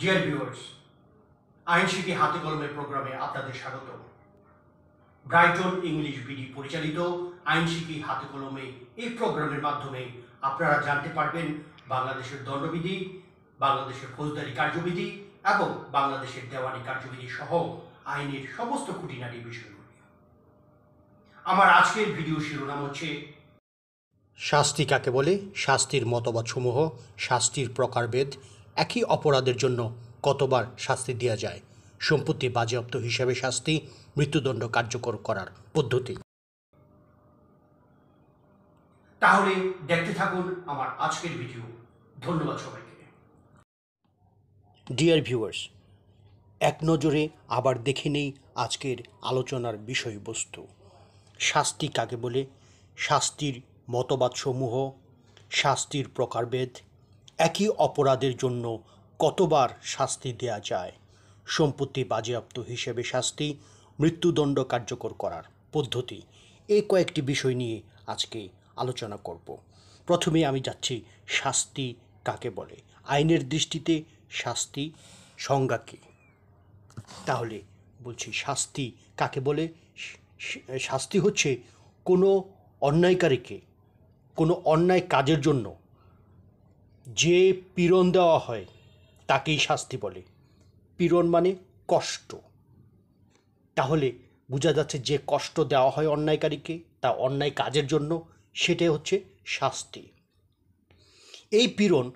dear viewers আইনশিকি হাতে কলমে প্রোগ্রামে আপনাদের স্বাগত ব্রাইটন ইংলিশ বিডি পরিচালিত আইনশিকি হাতে কলমে এই প্রোগ্রামের মাধ্যমে আপনারা জানতে পারবেন বাংলাদেশের দণ্ডবিধি বাংলাদেশের ফৌজদারি কার্যবিধি এবং বাংলাদেশের দেওয়ানি কার্যবিধি সহ আইনের সমস্ত খুঁটিনাটি বিষয়গুলি আমার আজকের ভিডিও শিরোনাম হচ্ছে শাস্তি কাকে বলে শাস্তির মতবাদসমূহ শাস্তির প্রকারভেদ একই অপরাধের জন্য কতবার শাস্তি দেওয়া যায় সম্পত্তি বাজেয়াপ্ত হিসাবে শাস্তি মৃত্যুদণ্ড কার্যকর করার পদ্ধতি তাহলে দেখতে থাকুন আমার আজকের ভিডিও ধন্যবাদ সবাইকে ডিয়ার ভিউয়ার্স এক নজরে আবার দেখে নেই আজকের আলোচনার বিষয়বস্তু শাস্তি কাকে বলে শাস্তির মতবাদসমূহ শাস্তির প্রকারভেদ একই অপরাধের জন্য কতবার শাস্তি দেয়া যায় সম্পত্তি বাজেয়াপ্ত হিসেবে শাস্তি মৃত্যুদণ্ড কার্যকর করার পদ্ধতি এই কয়েকটি বিষয় নিয়ে আজকে আলোচনা করব প্রথমে আমি যাচ্ছি শাস্তি কাকে বলে আইনের দৃষ্টিতে শাস্তি সংজ্ঞা কী তাহলে বলছি শাস্তি কাকে বলে শাস্তি হচ্ছে কোনো অন্যায়কারীকে কোনো অন্যায় কাজের জন্য যে পীড়ন দেওয়া হয় তাকেই শাস্তি বলে পীড়ন মানে কষ্ট তাহলে বোঝা যাচ্ছে যে কষ্ট দেওয়া হয় অন্যায়কারীকে তা অন্যায় কাজের জন্য সেটাই হচ্ছে শাস্তি এই পীড়ন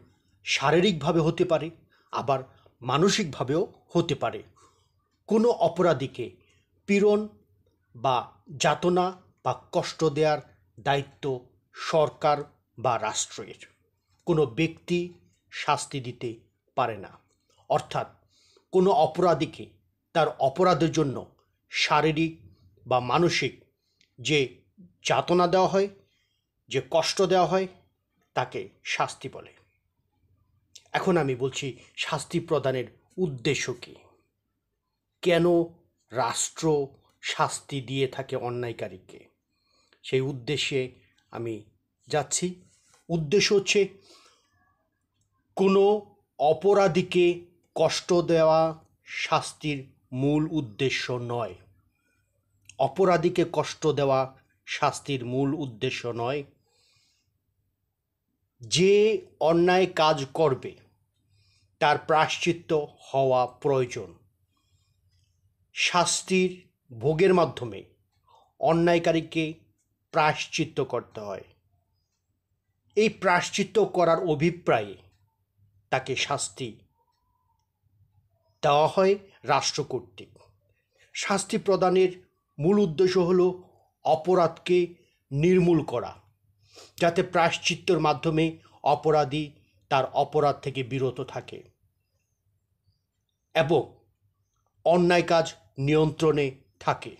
শারীরিকভাবে হতে পারে আবার মানসিকভাবেও হতে পারে কোনো অপরাধীকে পীড়ন বা যাতনা বা কষ্ট দেওয়ার দায়িত্ব সরকার বা রাষ্ট্রের কোনো ব্যক্তি শাস্তি দিতে পারে না অর্থাৎ কোনো অপরাধীকে তার অপরাধের জন্য শারীরিক বা মানসিক যে যাতনা দেওয়া হয় যে কষ্ট দেওয়া হয় তাকে শাস্তি বলে এখন আমি বলছি শাস্তি প্রদানের উদ্দেশ্য কী কেন রাষ্ট্র শাস্তি দিয়ে থাকে অন্যায়কারীকে সেই উদ্দেশ্যে আমি যাচ্ছি উদ্দেশ্য হচ্ছে কোনো অপরাধীকে কষ্ট দেওয়া শাস্তির মূল উদ্দেশ্য নয় অপরাধীকে কষ্ট দেওয়া শাস্তির মূল উদ্দেশ্য নয় যে অন্যায় কাজ করবে তার প্রাশ্চিত্য হওয়া প্রয়োজন শাস্তির ভোগের মাধ্যমে অন্যায়কারীকে প্রাশ্চিত্য করতে হয় এই প্রাশ্চিত্য করার অভিপ্রায়ে তাকে শাস্তি দেওয়া হয় রাষ্ট্র কর্তৃক শাস্তি প্রদানের মূল উদ্দেশ্য হল অপরাধকে নির্মূল করা যাতে প্রাশ্চিত্যর মাধ্যমে অপরাধী তার অপরাধ থেকে বিরত থাকে এবং অন্যায় কাজ নিয়ন্ত্রণে থাকে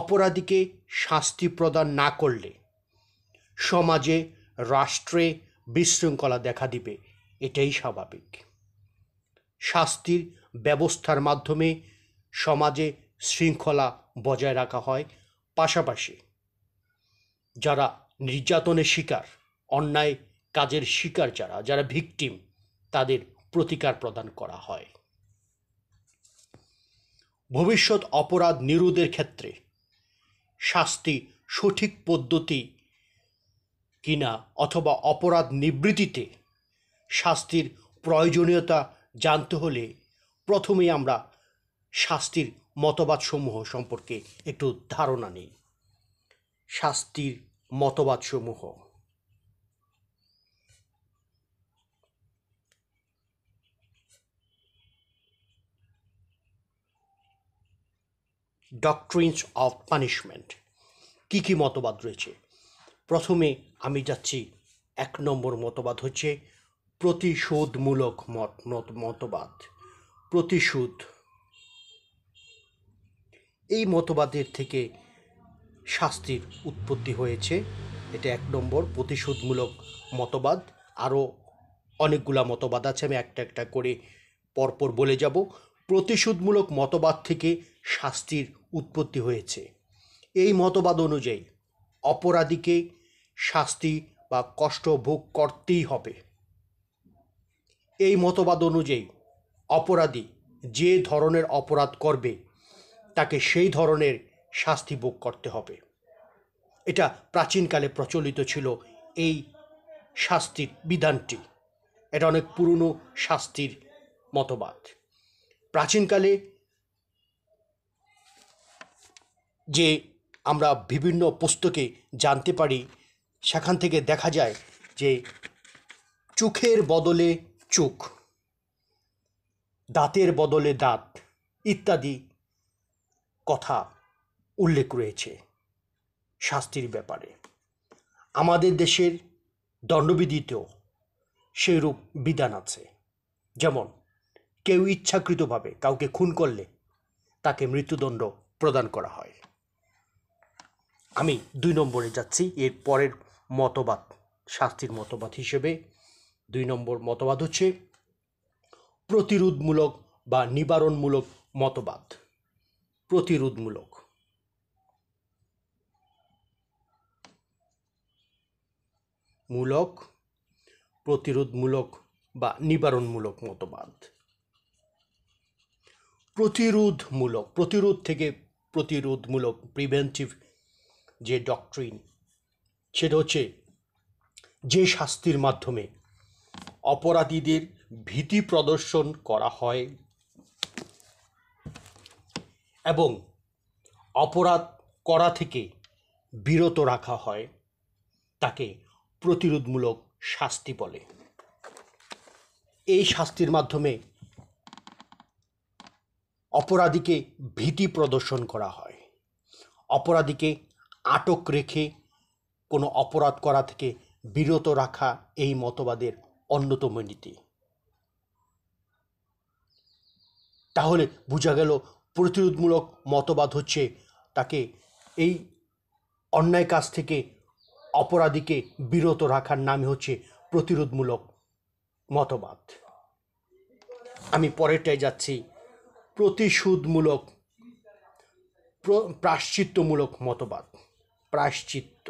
অপরাধীকে শাস্তি প্রদান না করলে সমাজে রাষ্ট্রে বিশৃঙ্খলা দেখা দিবে এটাই স্বাভাবিক শাস্তির ব্যবস্থার মাধ্যমে সমাজে শৃঙ্খলা বজায় রাখা হয় পাশাপাশি যারা নির্যাতনের শিকার অন্যায় কাজের শিকার যারা যারা ভিকটিম তাদের প্রতিকার প্রদান করা হয় ভবিষ্যৎ অপরাধ নিরোধের ক্ষেত্রে শাস্তি সঠিক পদ্ধতি কিনা অথবা অপরাধ নিবৃত্তিতে শাস্তির প্রয়োজনীয়তা জানতে হলে প্রথমেই আমরা শাস্তির মতবাদসমূহ সম্পর্কে একটু ধারণা নিই শাস্তির মতবাদসমূহ ডকট্রিনস অফ পানিশমেন্ট কী কী মতবাদ রয়েছে প্রথমে আমি যাচ্ছি এক নম্বর মতবাদ হচ্ছে প্রতিশোধমূলক মত মত মতবাদ প্রতিশোধ এই মতবাদের থেকে শাস্তির উৎপত্তি হয়েছে এটা এক নম্বর প্রতিশোধমূলক মতবাদ আরও অনেকগুলা মতবাদ আছে আমি একটা একটা করে পরপর বলে যাব প্রতিশোধমূলক মতবাদ থেকে শাস্তির উৎপত্তি হয়েছে এই মতবাদ অনুযায়ী অপরাধীকে শাস্তি বা কষ্ট ভোগ করতেই হবে এই মতবাদ অনুযায়ী অপরাধী যে ধরনের অপরাধ করবে তাকে সেই ধরনের শাস্তি ভোগ করতে হবে এটা প্রাচীনকালে প্রচলিত ছিল এই শাস্তির বিধানটি এটা অনেক পুরনো শাস্তির মতবাদ প্রাচীনকালে যে আমরা বিভিন্ন পুস্তকে জানতে পারি সেখান থেকে দেখা যায় যে চোখের বদলে চোখ দাঁতের বদলে দাঁত ইত্যাদি কথা উল্লেখ রয়েছে শাস্তির ব্যাপারে আমাদের দেশের দণ্ডবিধিতেও সেইরূপ বিধান আছে যেমন কেউ ইচ্ছাকৃতভাবে কাউকে খুন করলে তাকে মৃত্যুদণ্ড প্রদান করা হয় আমি দুই নম্বরে যাচ্ছি এর পরের মতবাদ শাস্তির মতবাদ হিসেবে দুই নম্বর মতবাদ হচ্ছে প্রতিরোধমূলক বা নিবারণমূলক মতবাদ প্রতিরোধমূলক মূলক প্রতিরোধমূলক বা নিবারণমূলক মতবাদ প্রতিরোধমূলক প্রতিরোধ থেকে প্রতিরোধমূলক প্রিভেন্টিভ যে ডক্ট্রিন সেটা হচ্ছে যে শাস্তির মাধ্যমে অপরাধীদের ভীতি প্রদর্শন করা হয় এবং অপরাধ করা থেকে বিরত রাখা হয় তাকে প্রতিরোধমূলক শাস্তি বলে এই শাস্তির মাধ্যমে অপরাধীকে ভীতি প্রদর্শন করা হয় অপরাধীকে আটক রেখে কোনো অপরাধ করা থেকে বিরত রাখা এই মতবাদের অন্যতম নীতি তাহলে বোঝা গেল প্রতিরোধমূলক মতবাদ হচ্ছে তাকে এই অন্যায় কাজ থেকে অপরাধীকে বিরত রাখার নামে হচ্ছে প্রতিরোধমূলক মতবাদ আমি পরেরটায় যাচ্ছি প্রতিশোধমূলক প্রাশ্চিত্যমূলক মতবাদ প্রাশ্চিত্য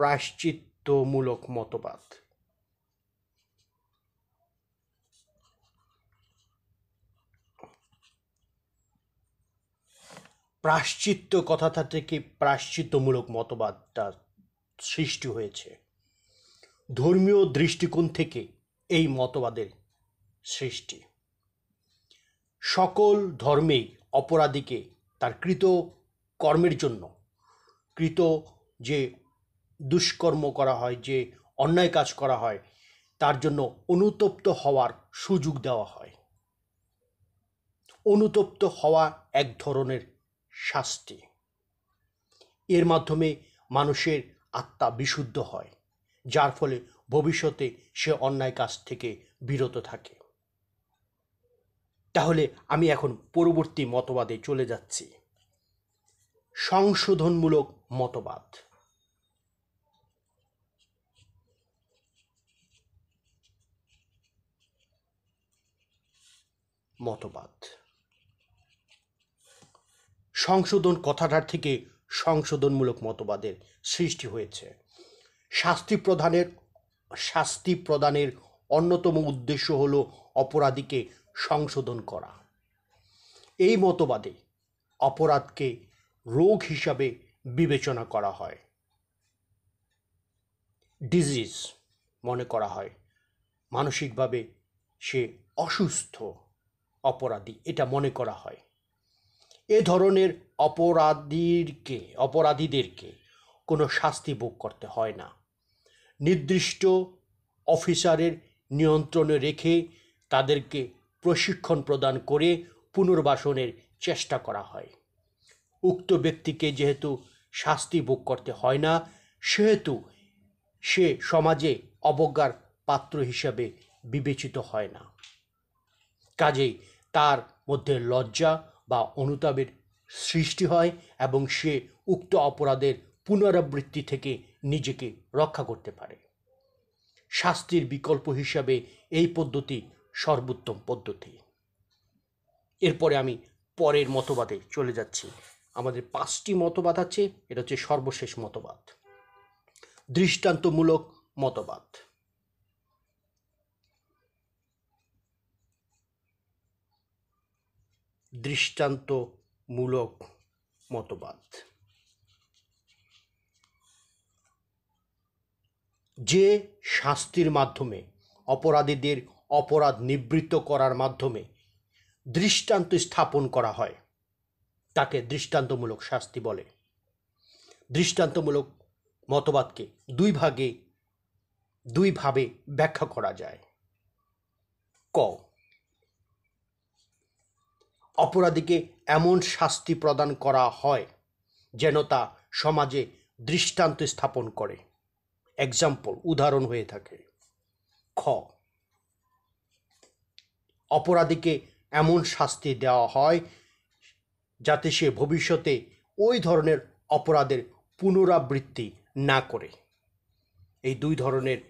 প্রাশ্চিত্যমূলক মতবাদ প্রাশ্চিত্য কথাটা থেকে প্রাশ্চিত্যমূলক মতবাদটা সৃষ্টি হয়েছে ধর্মীয় দৃষ্টিকোণ থেকে এই মতবাদের সৃষ্টি সকল ধর্মেই অপরাধীকে তার কৃত কর্মের জন্য কৃত যে দুষ্কর্ম করা হয় যে অন্যায় কাজ করা হয় তার জন্য অনুতপ্ত হওয়ার সুযোগ দেওয়া হয় অনুতপ্ত হওয়া এক ধরনের শাস্তি এর মাধ্যমে মানুষের আত্মা বিশুদ্ধ হয় যার ফলে ভবিষ্যতে সে অন্যায় কাজ থেকে বিরত থাকে তাহলে আমি এখন পরবর্তী মতবাদে চলে যাচ্ছি সংশোধনমূলক মতবাদ মতবাদ সংশোধন কথাটার থেকে সংশোধনমূলক মতবাদের সৃষ্টি হয়েছে শাস্তি প্রদানের শাস্তি প্রদানের অন্যতম উদ্দেশ্য হল অপরাধীকে সংশোধন করা এই মতবাদে অপরাধকে রোগ হিসাবে বিবেচনা করা হয় ডিজিজ মনে করা হয় মানসিকভাবে সে অসুস্থ অপরাধী এটা মনে করা হয় এ ধরনের অপরাধীরকে অপরাধীদেরকে কোনো শাস্তি ভোগ করতে হয় না নির্দিষ্ট অফিসারের নিয়ন্ত্রণে রেখে তাদেরকে প্রশিক্ষণ প্রদান করে পুনর্বাসনের চেষ্টা করা হয় উক্ত ব্যক্তিকে যেহেতু শাস্তি ভোগ করতে হয় না সেহেতু সে সমাজে অবজ্ঞার পাত্র হিসাবে বিবেচিত হয় না কাজেই তার মধ্যে লজ্জা বা অনুতাপের সৃষ্টি হয় এবং সে উক্ত অপরাধের পুনরাবৃত্তি থেকে নিজেকে রক্ষা করতে পারে শাস্তির বিকল্প হিসাবে এই পদ্ধতি সর্বোত্তম পদ্ধতি এরপরে আমি পরের মতবাদে চলে যাচ্ছি আমাদের পাঁচটি মতবাদ আছে এটা হচ্ছে সর্বশেষ মতবাদ দৃষ্টান্তমূলক মতবাদ দৃষ্টান্তমূলক মতবাদ যে শাস্তির মাধ্যমে অপরাধীদের অপরাধ নিবৃত্ত করার মাধ্যমে দৃষ্টান্ত স্থাপন করা হয় তাকে দৃষ্টান্তমূলক শাস্তি বলে দৃষ্টান্তমূলক মতবাদকে দুই ভাগে দুইভাবে ব্যাখ্যা করা যায় ক অপরাধীকে এমন শাস্তি প্রদান করা হয় যেন তা সমাজে দৃষ্টান্ত স্থাপন করে এক্সাম্পল উদাহরণ হয়ে থাকে খ অপরাধীকে এমন শাস্তি দেওয়া হয় যাতে সে ভবিষ্যতে ওই ধরনের অপরাধের পুনরাবৃত্তি না করে এই দুই ধরনের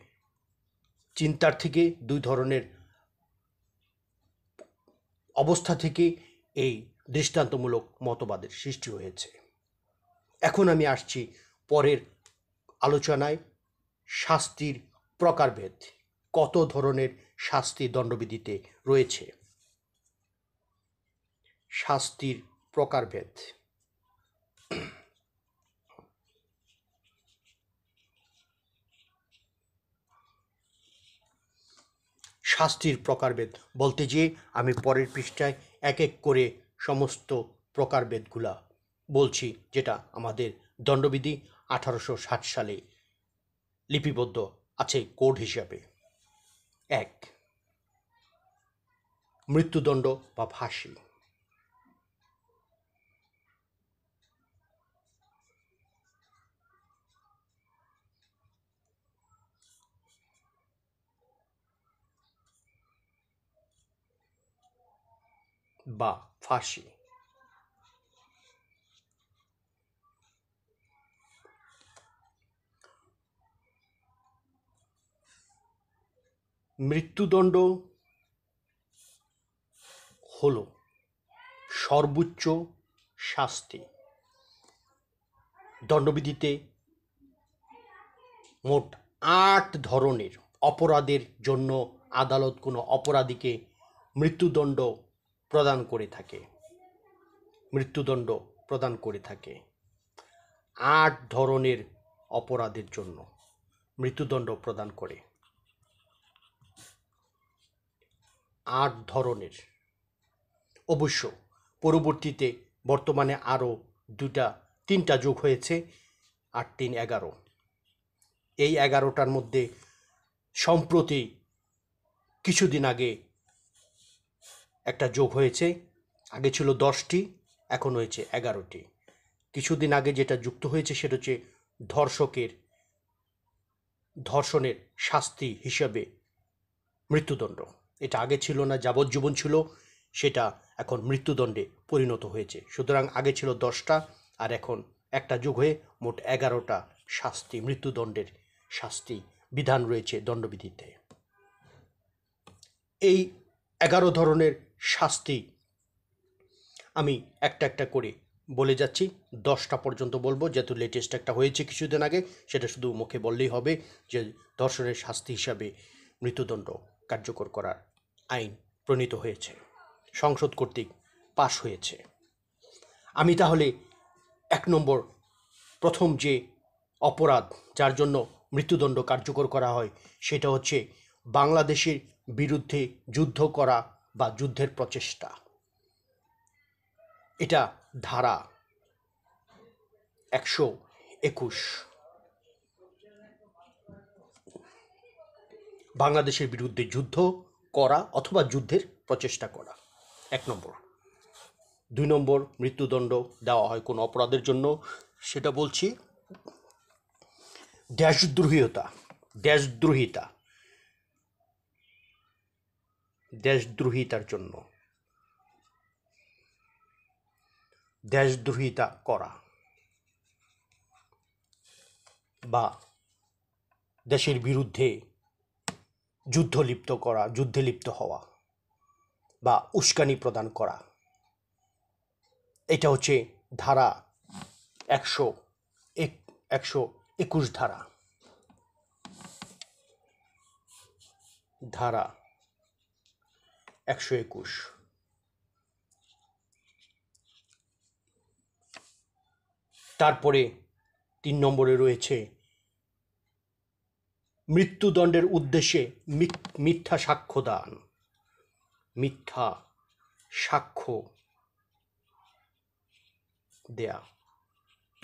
চিন্তার থেকে দুই ধরনের অবস্থা থেকে এই দৃষ্টান্তমূলক মতবাদের সৃষ্টি হয়েছে এখন আমি আসছি পরের আলোচনায় শাস্তির প্রকারভেদ কত ধরনের শাস্তি দণ্ডবিধিতে রয়েছে শাস্তির প্রকারভেদ শাস্তির প্রকারভেদ বলতে যেয়ে আমি পরের পৃষ্ঠায় এক এক করে সমস্ত প্রকারভেদগুলা বলছি যেটা আমাদের দণ্ডবিধি আঠারোশো ষাট সালে লিপিবদ্ধ আছে কোড হিসাবে এক মৃত্যুদণ্ড বা ফাঁসি বা ফাঁসি মৃত্যুদণ্ড হল সর্বোচ্চ শাস্তি দণ্ডবিধিতে মোট আট ধরনের অপরাধের জন্য আদালত কোনো অপরাধীকে মৃত্যুদণ্ড প্রদান করে থাকে মৃত্যুদণ্ড প্রদান করে থাকে আট ধরনের অপরাধের জন্য মৃত্যুদণ্ড প্রদান করে আট ধরনের অবশ্য পরবর্তীতে বর্তমানে আরও দুটা তিনটা যোগ হয়েছে আট তিন এগারো এই এগারোটার মধ্যে সম্প্রতি কিছুদিন আগে একটা যোগ হয়েছে আগে ছিল দশটি এখন হয়েছে এগারোটি কিছুদিন আগে যেটা যুক্ত হয়েছে সেটা হচ্ছে ধর্ষকের ধর্ষণের শাস্তি হিসাবে মৃত্যুদণ্ড এটা আগে ছিল না যাবজ্জীবন ছিল সেটা এখন মৃত্যুদণ্ডে পরিণত হয়েছে সুতরাং আগে ছিল দশটা আর এখন একটা যুগ হয়ে মোট এগারোটা শাস্তি মৃত্যুদণ্ডের শাস্তি বিধান রয়েছে দণ্ডবিধিতে এই এগারো ধরনের শাস্তি আমি একটা একটা করে বলে যাচ্ছি দশটা পর্যন্ত বলবো যেহেতু লেটেস্ট একটা হয়েছে কিছুদিন আগে সেটা শুধু মুখে বললেই হবে যে ধর্ষণের শাস্তি হিসাবে মৃত্যুদণ্ড কার্যকর করার আইন প্রণীত হয়েছে সংসদ কর্তৃক পাশ হয়েছে আমি তাহলে এক নম্বর প্রথম যে অপরাধ যার জন্য মৃত্যুদণ্ড কার্যকর করা হয় সেটা হচ্ছে বাংলাদেশের বিরুদ্ধে যুদ্ধ করা বা যুদ্ধের প্রচেষ্টা এটা ধারা একশো একুশ বাংলাদেশের বিরুদ্ধে যুদ্ধ করা অথবা যুদ্ধের প্রচেষ্টা করা এক নম্বর দুই নম্বর মৃত্যুদণ্ড দেওয়া হয় কোনো অপরাধের জন্য সেটা বলছি দেশদ্রোহীতা দেশদ্রোহিতা দেশদ্রোহিতার জন্য দেশদ্রোহিতা করা বা দেশের বিরুদ্ধে যুদ্ধ লিপ্ত করা যুদ্ধে লিপ্ত হওয়া বা উস্কানি প্রদান করা এটা হচ্ছে ধারা একশো এক একশো একুশ ধারা ধারা একশো একুশ তারপরে তিন নম্বরে রয়েছে মৃত্যুদণ্ডের উদ্দেশ্যে মিথ্যা সাক্ষ্য দান মিথ্যা সাক্ষ্য দেয়া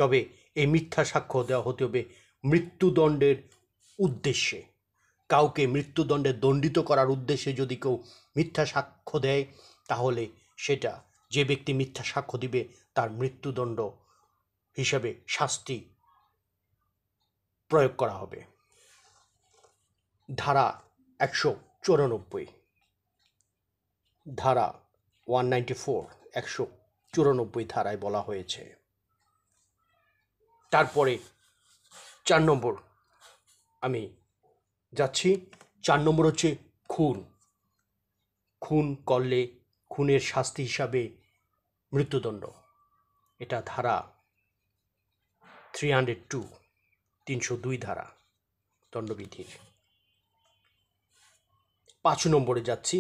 তবে এই মিথ্যা সাক্ষ্য দেওয়া হতে হবে মৃত্যুদণ্ডের উদ্দেশ্যে কাউকে মৃত্যুদণ্ডে দণ্ডিত করার উদ্দেশ্যে যদি কেউ মিথ্যা সাক্ষ্য দেয় তাহলে সেটা যে ব্যক্তি মিথ্যা সাক্ষ্য দিবে তার মৃত্যুদণ্ড হিসাবে শাস্তি প্রয়োগ করা হবে ধারা একশো চুরানব্বই ধারা ওয়ান নাইনটি ফোর একশো চুরানব্বই ধারায় বলা হয়েছে তারপরে চার নম্বর আমি যাচ্ছি চার নম্বর হচ্ছে খুন খুন করলে খুনের শাস্তি হিসাবে মৃত্যুদণ্ড এটা ধারা থ্রি হান্ড্রেড টু তিনশো দুই ধারা দণ্ডবিধির পাঁচ নম্বরে যাচ্ছি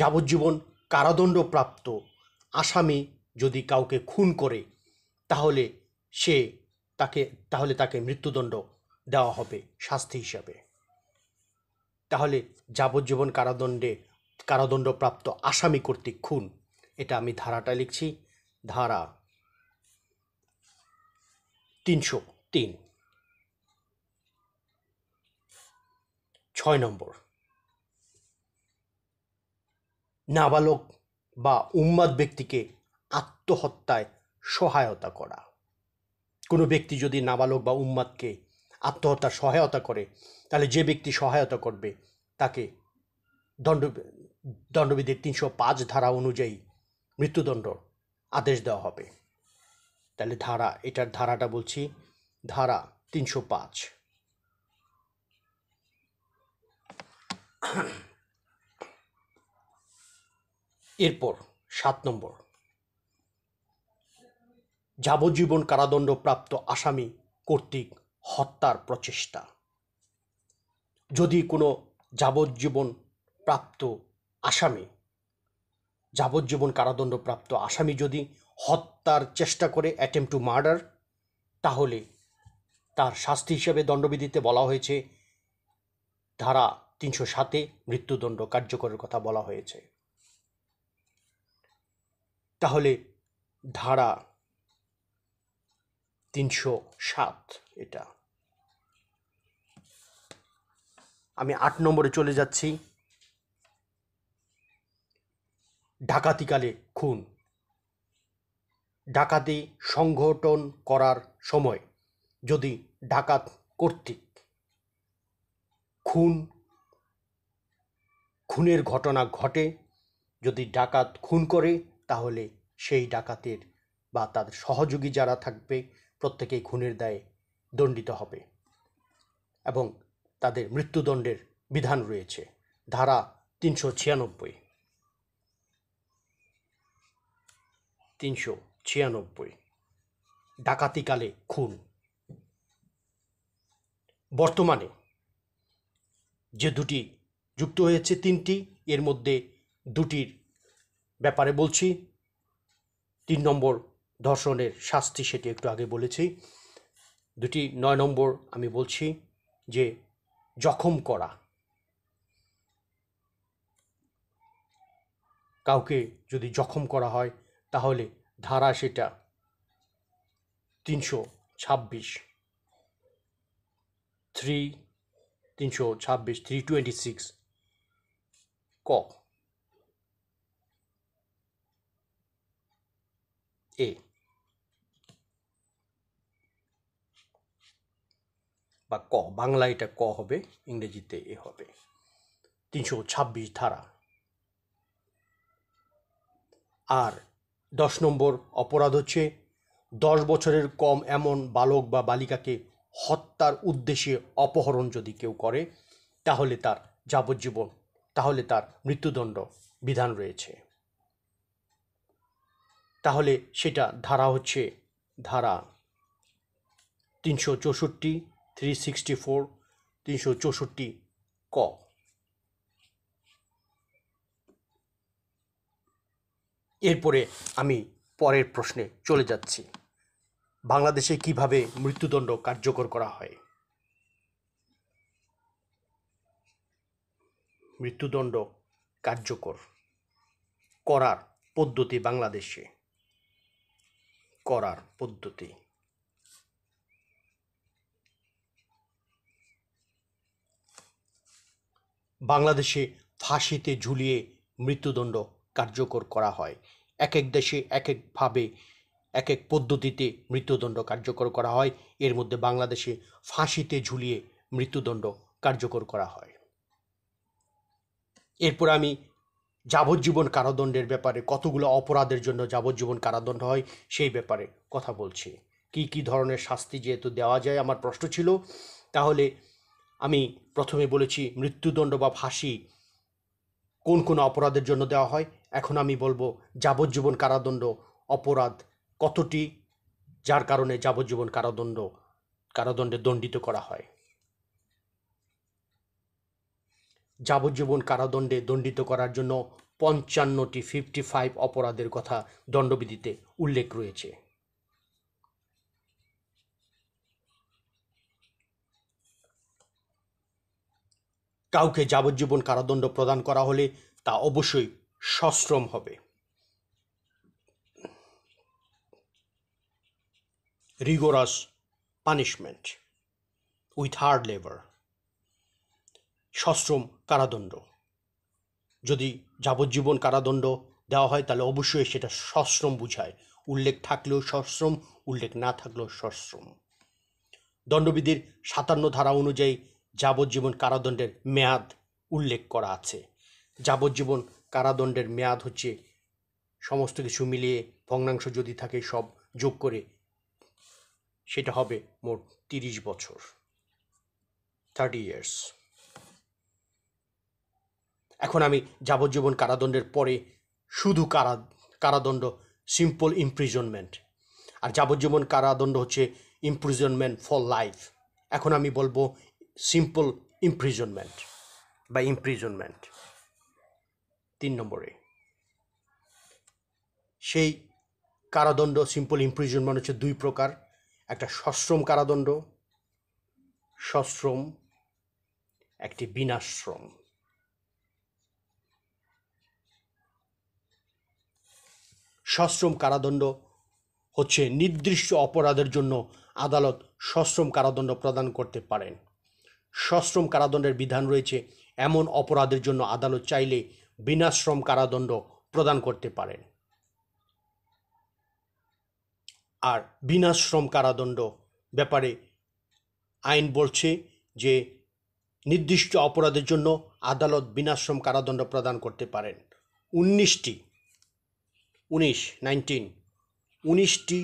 যাবজ্জীবন কারাদণ্ডপ্রাপ্ত আসামি যদি কাউকে খুন করে তাহলে সে তাকে তাহলে তাকে মৃত্যুদণ্ড দেওয়া হবে শাস্তি হিসাবে তাহলে যাবজ্জীবন কারাদণ্ডে কারাদণ্ডপ্রাপ্ত আসামি কর্তৃক খুন এটা আমি ধারাটা লিখছি ধারা তিনশো তিন ছয় নম্বর নাবালক বা উন্মাদ ব্যক্তিকে আত্মহত্যায় সহায়তা করা কোনো ব্যক্তি যদি নাবালক বা উম্মাদকে আত্মহত্যা সহায়তা করে তাহলে যে ব্যক্তি সহায়তা করবে তাকে দণ্ড দণ্ডবিধির তিনশো পাঁচ ধারা অনুযায়ী মৃত্যুদণ্ড আদেশ দেওয়া হবে তাহলে ধারা এটার ধারাটা বলছি ধারা তিনশো পাঁচ এরপর সাত নম্বর যাবজ্জীবন কারাদণ্ডপ্রাপ্ত আসামি কর্তৃক হত্যার প্রচেষ্টা যদি কোনো যাবজ্জীবন প্রাপ্ত আসামি যাবজ্জীবন কারাদণ্ডপ্রাপ্ত আসামি যদি হত্যার চেষ্টা করে অ্যাটেম্প টু মার্ডার তাহলে তার শাস্তি হিসেবে দণ্ডবিধিতে বলা হয়েছে ধারা তিনশো সাতে মৃত্যুদণ্ড কার্যকরের কথা বলা হয়েছে তাহলে ধারা তিনশো সাত এটা আমি আট নম্বরে চলে যাচ্ছি ডাকাতিকালে খুন ডাকাতি সংগঠন করার সময় যদি ডাকাত কর্তৃক খুন খুনের ঘটনা ঘটে যদি ডাকাত খুন করে তাহলে সেই ডাকাতের বা তার সহযোগী যারা থাকবে প্রত্যেকেই খুনের দায়ে দণ্ডিত হবে এবং তাদের মৃত্যুদণ্ডের বিধান রয়েছে ধারা তিনশো ছিয়ানব্বই তিনশো ছিয়ানব্বই ডাকাতিকালে খুন বর্তমানে যে দুটি যুক্ত হয়েছে তিনটি এর মধ্যে দুটির ব্যাপারে বলছি তিন নম্বর ধর্ষণের শাস্তি সেটি একটু আগে বলেছি দুটি নয় নম্বর আমি বলছি যে জখম করা কাউকে যদি জখম করা হয় তাহলে ধারা সেটা তিনশো ছাব্বিশ থ্রি তিনশো ছাব্বিশ থ্রি টোয়েন্টি সিক্স ক এ বা ক বাংলা এটা ক হবে ইংরেজিতে এ হবে তিনশো ছাব্বিশ ধারা আর দশ নম্বর অপরাধ হচ্ছে দশ বছরের কম এমন বালক বা বালিকাকে হত্যার উদ্দেশ্যে অপহরণ যদি কেউ করে তাহলে তার যাবজ্জীবন তাহলে তার মৃত্যুদণ্ড বিধান রয়েছে তাহলে সেটা ধারা হচ্ছে ধারা তিনশো চৌষট্টি থ্রি সিক্সটি ফোর তিনশো চৌষট্টি ক এরপরে আমি পরের প্রশ্নে চলে যাচ্ছি বাংলাদেশে কিভাবে মৃত্যুদণ্ড কার্যকর করা হয় মৃত্যুদণ্ড কার্যকর করার পদ্ধতি বাংলাদেশে করার পদ্ধতি বাংলাদেশে ফাঁসিতে ঝুলিয়ে মৃত্যুদণ্ড কার্যকর করা হয় এক এক দেশে এক একভাবে এক এক পদ্ধতিতে মৃত্যুদণ্ড কার্যকর করা হয় এর মধ্যে বাংলাদেশে ফাঁসিতে ঝুলিয়ে মৃত্যুদণ্ড কার্যকর করা হয় এরপর আমি যাবজ্জীবন কারাদণ্ডের ব্যাপারে কতগুলো অপরাধের জন্য যাবজ্জীবন কারাদণ্ড হয় সেই ব্যাপারে কথা বলছি কি কি ধরনের শাস্তি যেহেতু দেওয়া যায় আমার প্রশ্ন ছিল তাহলে আমি প্রথমে বলেছি মৃত্যুদণ্ড বা ফাঁসি কোন কোন অপরাধের জন্য দেওয়া হয় এখন আমি বলবো যাবজ্জীবন কারাদণ্ড অপরাধ কতটি যার কারণে যাবজ্জীবন কারাদণ্ড কারাদণ্ডে দণ্ডিত করা হয় যাবজ্জীবন কারাদণ্ডে দণ্ডিত করার জন্য পঞ্চান্নটি ফিফটি ফাইভ অপরাধের কথা দণ্ডবিধিতে উল্লেখ রয়েছে কাউকে যাবজ্জীবন কারাদণ্ড প্রদান করা হলে তা অবশ্যই সশ্রম হবে rigorous punishment with hard labour সশ্রম কারাদণ্ড যদি যাবজ্জীবন কারাদণ্ড দেওয়া হয় তাহলে অবশ্যই সেটা সশ্রম বুঝায় উল্লেখ থাকলেও সশ্রম উল্লেখ না থাকলেও সশ্রম দণ্ডবিধির সাতান্ন ধারা অনুযায়ী যাবজ্জীবন কারাদণ্ডের মেয়াদ উল্লেখ করা আছে যাবজ্জীবন কারাদণ্ডের মেয়াদ হচ্ছে সমস্ত কিছু মিলিয়ে ভগ্নাংশ যদি থাকে সব যোগ করে সেটা হবে মোট তিরিশ বছর থার্টি ইয়ার্স এখন আমি যাবজ্জীবন কারাদণ্ডের পরে শুধু কারা কারাদণ্ড সিম্পল ইমপ্রিজনমেন্ট আর যাবজ্জীবন কারাদণ্ড হচ্ছে ইমপ্রিজনমেন্ট ফর লাইফ এখন আমি বলবো সিম্পল ইমপ্রিজনমেন্ট বা ইমপ্রিজনমেন্ট তিন নম্বরে সেই কারাদণ্ড সিম্পল ইমপ্রিজনমেন্ট হচ্ছে দুই প্রকার একটা সশ্রম কারাদণ্ড সশ্রম একটি বিনাশ্রম সশ্রম কারাদণ্ড হচ্ছে নির্দিষ্ট অপরাধের জন্য আদালত সশ্রম কারাদণ্ড প্রদান করতে পারেন সশ্রম কারাদণ্ডের বিধান রয়েছে এমন অপরাধের জন্য আদালত চাইলে বিনাশ্রম কারাদণ্ড প্রদান করতে পারেন আর বিনাশ্রম কারাদণ্ড ব্যাপারে আইন বলছে যে নির্দিষ্ট অপরাধের জন্য আদালত বিনাশ্রম কারাদণ্ড প্রদান করতে পারেন উনিশটি উনিশ নাইনটিন উনিশটি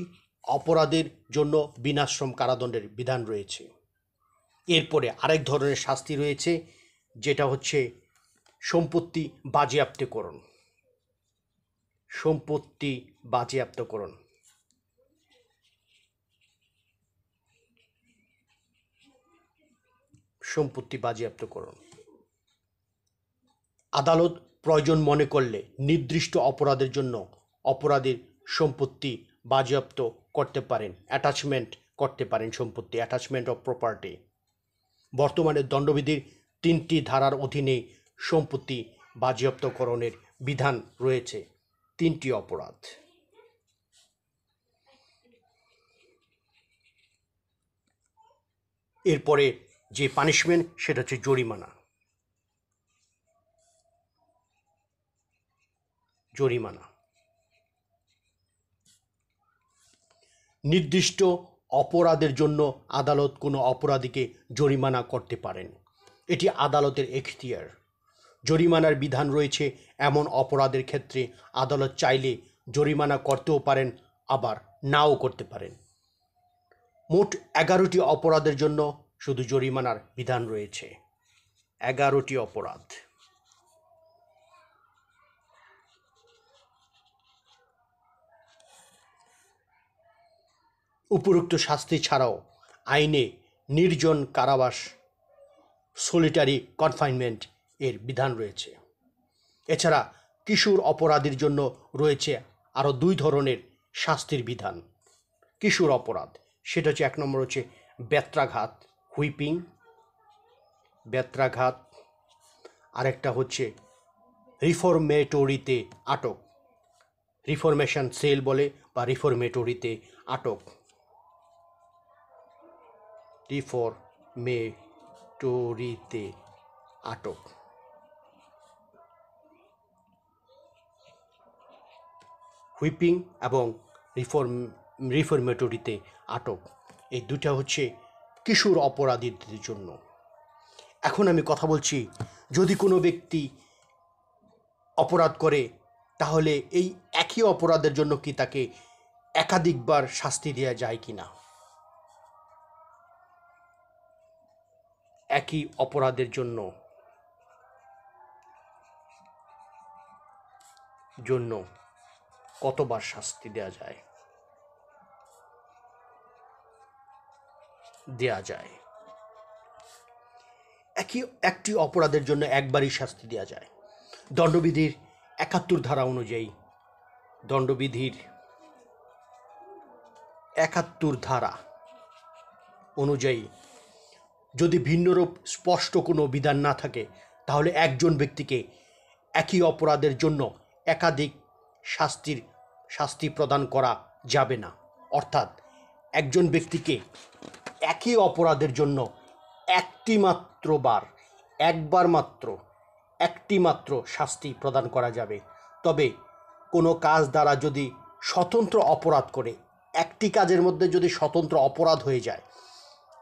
অপরাধের জন্য বিনাশ্রম কারাদণ্ডের বিধান রয়েছে এরপরে আরেক ধরনের শাস্তি রয়েছে যেটা হচ্ছে সম্পত্তি বাজেয়াপ্তকরণ সম্পত্তি বাজেয়াপ্তকরণ সম্পত্তি বাজেয়াপ্তকরণ আদালত প্রয়োজন মনে করলে নির্দিষ্ট অপরাধের জন্য অপরাধীর সম্পত্তি বাজেয়াপ্ত করতে পারেন অ্যাটাচমেন্ট করতে পারেন সম্পত্তি অ্যাটাচমেন্ট অফ প্রপার্টি বর্তমানে দণ্ডবিধির তিনটি ধারার অধীনে সম্পত্তি বাজেয়াপ্তকরণের বিধান রয়েছে তিনটি অপরাধ এরপরে যে পানিশমেন্ট সেটা হচ্ছে জরিমানা জরিমানা নির্দিষ্ট অপরাধের জন্য আদালত কোনো অপরাধীকে জরিমানা করতে পারেন এটি আদালতের এখতিয়ার জরিমানার বিধান রয়েছে এমন অপরাধের ক্ষেত্রে আদালত চাইলে জরিমানা করতেও পারেন আবার নাও করতে পারেন মোট এগারোটি অপরাধের জন্য শুধু জরিমানার বিধান রয়েছে এগারোটি অপরাধ উপরোক্ত শাস্তি ছাড়াও আইনে নির্জন কারাবাস সলিটারি কনফাইনমেন্ট এর বিধান রয়েছে এছাড়া কিশোর অপরাধীর জন্য রয়েছে আরও দুই ধরনের শাস্তির বিধান কিশোর অপরাধ সেটা হচ্ছে এক নম্বর হচ্ছে ব্যত্রাঘাত হুইপিং ব্যত্রাঘাত আরেকটা হচ্ছে রিফর্মেটরিতে আটক রিফরমেশন সেল বলে বা রিফর্মেটরিতে আটক টি মে মেটোরিতে আটক হুইপিং এবং রিফর্ম রিফর্মেটরিতে আটক এই দুটা হচ্ছে কিশোর অপরাধীদের জন্য এখন আমি কথা বলছি যদি কোনো ব্যক্তি অপরাধ করে তাহলে এই একই অপরাধের জন্য কি তাকে একাধিকবার শাস্তি দেওয়া যায় কি না একই অপরাধের জন্য জন্য কতবার শাস্তি দেয়া যায় দেয়া যায় একই একটি অপরাধের জন্য একবারই শাস্তি দেয়া যায় দণ্ডবিধির একাত্তর ধারা অনুযায়ী দণ্ডবিধির একাত্তর ধারা অনুযায়ী যদি ভিন্নরূপ স্পষ্ট কোনো বিধান না থাকে তাহলে একজন ব্যক্তিকে একই অপরাধের জন্য একাধিক শাস্তির শাস্তি প্রদান করা যাবে না অর্থাৎ একজন ব্যক্তিকে একই অপরাধের জন্য একটি মাত্র বার একবার মাত্র একটি মাত্র শাস্তি প্রদান করা যাবে তবে কোনো কাজ দ্বারা যদি স্বতন্ত্র অপরাধ করে একটি কাজের মধ্যে যদি স্বতন্ত্র অপরাধ হয়ে যায়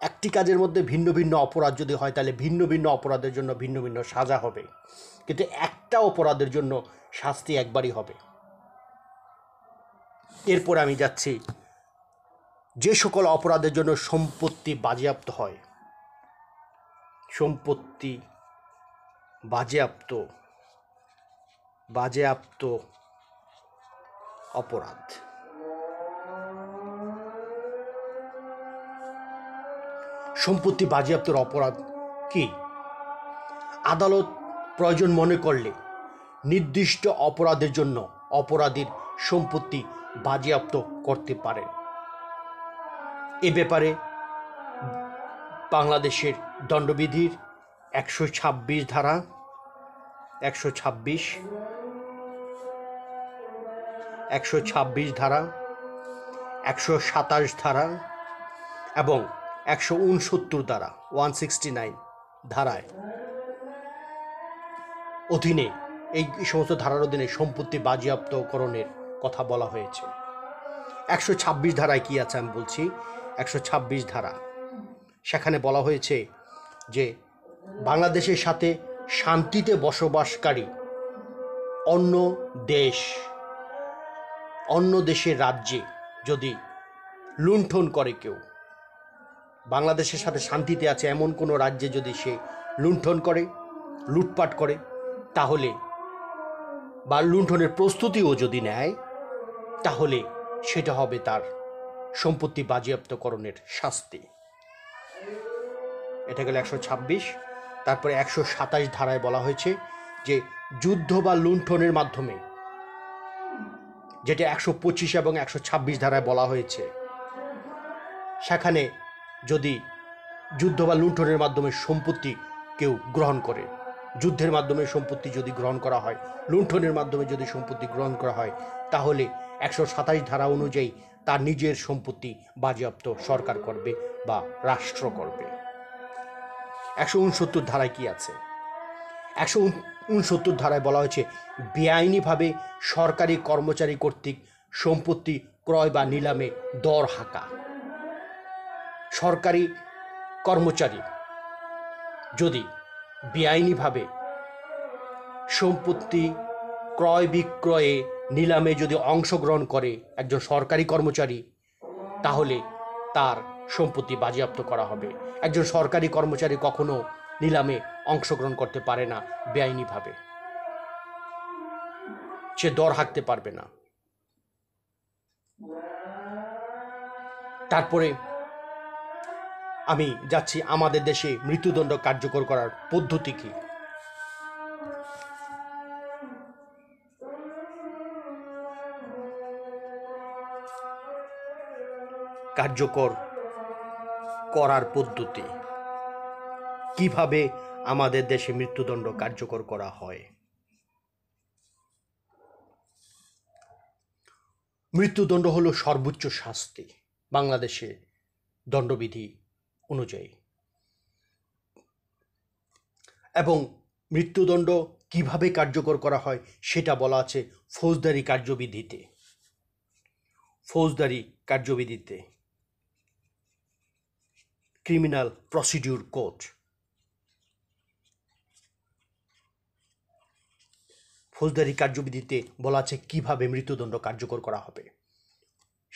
একটি কাজের মধ্যে ভিন্ন ভিন্ন অপরাধ যদি হয় তাহলে ভিন্ন ভিন্ন অপরাধের জন্য ভিন্ন ভিন্ন সাজা হবে কিন্তু একটা অপরাধের জন্য শাস্তি একবারই হবে এরপর আমি যাচ্ছি যে সকল অপরাধের জন্য সম্পত্তি বাজেয়াপ্ত হয় সম্পত্তি বাজেয়াপ্ত বাজেয়াপ্ত অপরাধ সম্পত্তি বাজেয়াপ্তের অপরাধ কি আদালত প্রয়োজন মনে করলে নির্দিষ্ট অপরাধের জন্য অপরাধীর সম্পত্তি বাজেয়াপ্ত করতে পারেন এ ব্যাপারে বাংলাদেশের দণ্ডবিধির একশো ছাব্বিশ ধারা একশো ছাব্বিশ একশো ছাব্বিশ ধারা একশো সাতাশ ধারা এবং একশো উনসত্তর দ্বারা ওয়ান সিক্সটি নাইন ধারায় অধীনে এই সমস্ত ধারার অধীনে সম্পত্তি বাজেয়াপ্তকরণের কথা বলা হয়েছে একশো ছাব্বিশ ধারায় কী আছে আমি বলছি একশো ছাব্বিশ ধারা সেখানে বলা হয়েছে যে বাংলাদেশের সাথে শান্তিতে বসবাসকারী অন্য দেশ অন্য দেশের রাজ্যে যদি লুণ্ঠন করে কেউ বাংলাদেশের সাথে শান্তিতে আছে এমন কোনো রাজ্যে যদি সে লুণ্ঠন করে লুটপাট করে তাহলে বা লুণ্ঠনের প্রস্তুতিও যদি নেয় তাহলে সেটা হবে তার সম্পত্তি বাজেয়াপ্তকরণের শাস্তি এটা গেল একশো ছাব্বিশ তারপরে একশো সাতাশ ধারায় বলা হয়েছে যে যুদ্ধ বা লুণ্ঠনের মাধ্যমে যেটা একশো পঁচিশ এবং একশো ছাব্বিশ ধারায় বলা হয়েছে সেখানে যদি যুদ্ধ বা লুণ্ঠনের মাধ্যমে সম্পত্তি কেউ গ্রহণ করে যুদ্ধের মাধ্যমে সম্পত্তি যদি গ্রহণ করা হয় লুণ্ঠনের মাধ্যমে যদি সম্পত্তি গ্রহণ করা হয় তাহলে একশো সাতাশ ধারা অনুযায়ী তার নিজের সম্পত্তি বাজেয়াপ্ত সরকার করবে বা রাষ্ট্র করবে একশো উনসত্তর ধারায় কি আছে একশো উনসত্তর ধারায় বলা হয়েছে বেআইনিভাবে সরকারি কর্মচারী কর্তৃক সম্পত্তি ক্রয় বা নিলামে দর হাঁকা সরকারি কর্মচারী যদি বেআইনিভাবে সম্পত্তি ক্রয় বিক্রয়ে নিলামে যদি অংশগ্রহণ করে একজন সরকারি কর্মচারী তাহলে তার সম্পত্তি বাজেয়াপ্ত করা হবে একজন সরকারি কর্মচারী কখনো নিলামে অংশগ্রহণ করতে পারে না বেআইনিভাবে সে দর হাঁকতে পারবে না তারপরে আমি যাচ্ছি আমাদের দেশে মৃত্যুদণ্ড কার্যকর করার পদ্ধতি কী কার্যকর করার পদ্ধতি কিভাবে আমাদের দেশে মৃত্যুদণ্ড কার্যকর করা হয় মৃত্যুদণ্ড হলো সর্বোচ্চ শাস্তি বাংলাদেশে দণ্ডবিধি অনুযায়ী এবং মৃত্যুদণ্ড কিভাবে কার্যকর করা হয় সেটা বলা আছে ফৌজদারি কার্যবিধিতে ফৌজদারি কার্যবিধিতে ক্রিমিনাল প্রসিডিউর কোড ফৌজদারি কার্যবিধিতে বলা আছে কিভাবে মৃত্যুদণ্ড কার্যকর করা হবে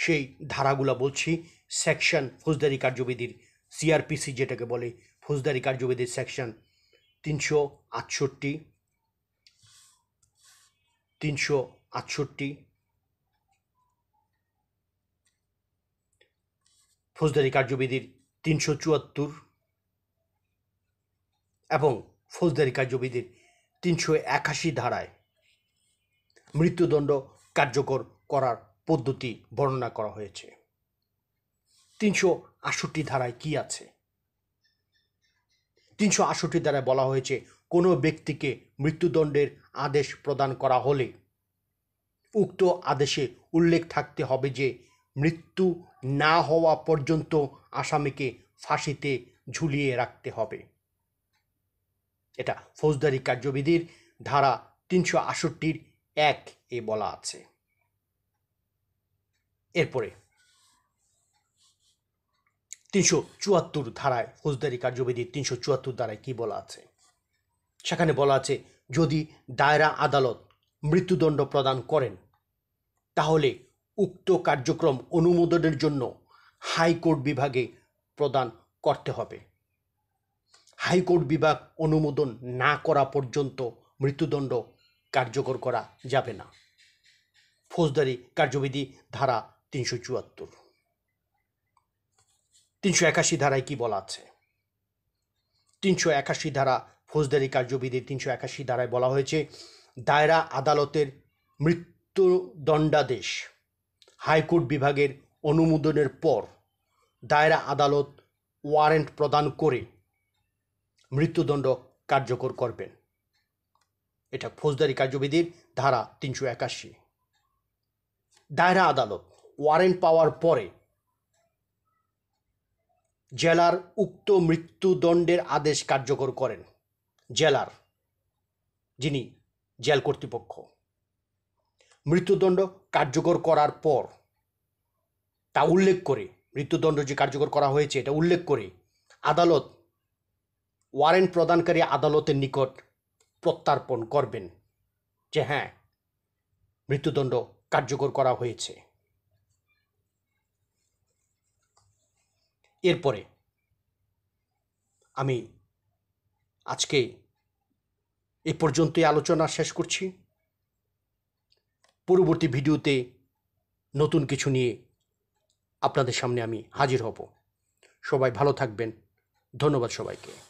সেই ধারাগুলো বলছি সেকশন ফৌজদারি কার্যবিধির সিআরপিসি যেটাকে বলে ফৌজদারি কার্যবিধির সেকশন তিনশো আটষট্টি তিনশো আটষট্টি ফৌজদারি কার্যবিধির তিনশো চুয়াত্তর এবং ফৌজদারি কার্যবিধির তিনশো একাশি ধারায় মৃত্যুদণ্ড কার্যকর করার পদ্ধতি বর্ণনা করা হয়েছে তিনশো আষট্টি ধারায় কি আছে তিনশো আষট্টি ধারায় বলা হয়েছে কোনো ব্যক্তিকে মৃত্যুদণ্ডের আদেশ প্রদান করা হলে উক্ত আদেশে উল্লেখ থাকতে হবে যে মৃত্যু না হওয়া পর্যন্ত আসামিকে ফাঁসিতে ঝুলিয়ে রাখতে হবে এটা ফৌজদারি কার্যবিধির ধারা তিনশো আষট্টির এক এ বলা আছে এরপরে তিনশো চুয়াত্তর ধারায় ফৌজদারি কার্যবিধির তিনশো চুয়াত্তর ধারায় কী বলা আছে সেখানে বলা আছে যদি দায়রা আদালত মৃত্যুদণ্ড প্রদান করেন তাহলে উক্ত কার্যক্রম অনুমোদনের জন্য হাইকোর্ট বিভাগে প্রদান করতে হবে হাইকোর্ট বিভাগ অনুমোদন না করা পর্যন্ত মৃত্যুদণ্ড কার্যকর করা যাবে না ফৌজদারি কার্যবিধি ধারা তিনশো চুয়াত্তর তিনশো একাশি ধারায় কি বলা আছে তিনশো একাশি ধারা ফৌজদারি কার্যবিধির তিনশো একাশি ধারায় বলা হয়েছে দায়রা আদালতের মৃত্যুদণ্ডাদেশ হাইকোর্ট বিভাগের অনুমোদনের পর দায়রা আদালত ওয়ারেন্ট প্রদান করে মৃত্যুদণ্ড কার্যকর করবেন এটা ফৌজদারি কার্যবিধির ধারা তিনশো একাশি দায়রা আদালত ওয়ারেন্ট পাওয়ার পরে জেলার উক্ত মৃত্যুদণ্ডের আদেশ কার্যকর করেন জেলার যিনি জেল কর্তৃপক্ষ মৃত্যুদণ্ড কার্যকর করার পর তা উল্লেখ করে মৃত্যুদণ্ড যে কার্যকর করা হয়েছে এটা উল্লেখ করে আদালত ওয়ারেন্ট প্রদানকারী আদালতের নিকট প্রত্যার্পণ করবেন যে হ্যাঁ মৃত্যুদণ্ড কার্যকর করা হয়েছে এরপরে আমি আজকে এ পর্যন্তই আলোচনা শেষ করছি পরবর্তী ভিডিওতে নতুন কিছু নিয়ে আপনাদের সামনে আমি হাজির হব সবাই ভালো থাকবেন ধন্যবাদ সবাইকে